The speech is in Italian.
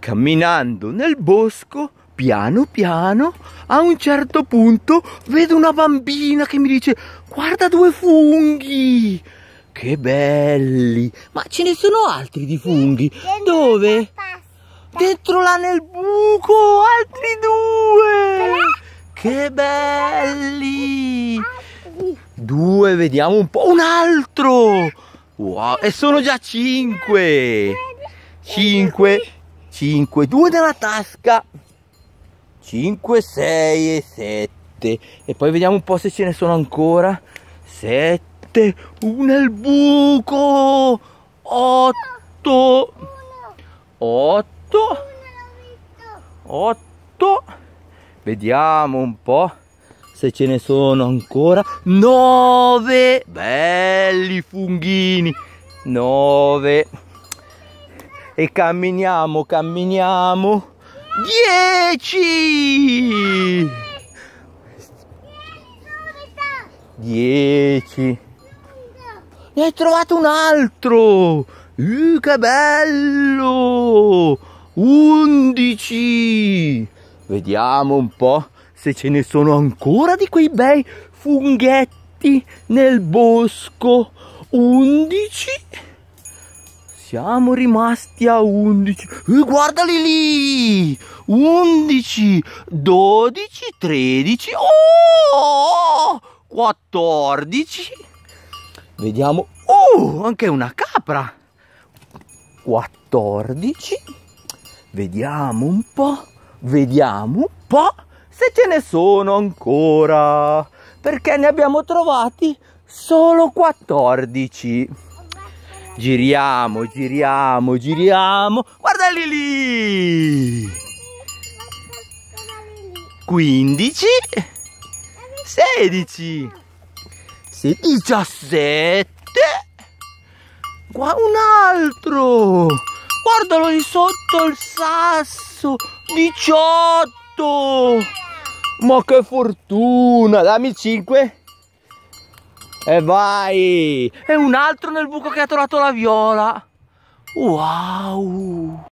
Camminando nel bosco, piano piano, a un certo punto vedo una bambina che mi dice guarda due funghi, che belli, ma ce ne sono altri di funghi, dove? Dentro là nel buco, altri due, che belli, due, vediamo un po', un altro, wow, e sono già cinque, cinque 5, 2 nella tasca, 5, 6 e 7. E poi vediamo un po' se ce ne sono ancora. 7, 1 il buco, 8, 8, 8. Vediamo un po' se ce ne sono ancora 9 belli funghini 9 e camminiamo, camminiamo. 10! 10. Ne hai trovato un altro! Uh, che bello! 11! Vediamo un po' se ce ne sono ancora di quei bei funghetti nel bosco. 11 siamo rimasti a 11. Eh, guardali lì! 11, 12, 13. Oh! 14. Vediamo. Oh, anche una capra. 14. Vediamo un po'. Vediamo un po' se ce ne sono ancora. Perché ne abbiamo trovati solo 14. Giriamo, giriamo, giriamo. guarda lì! 15 16 17 Qua un altro! Guardalo lì sotto il sasso! 18! Ma che fortuna! Dammi 5! E vai! E un altro nel buco che ha trovato la viola! Wow!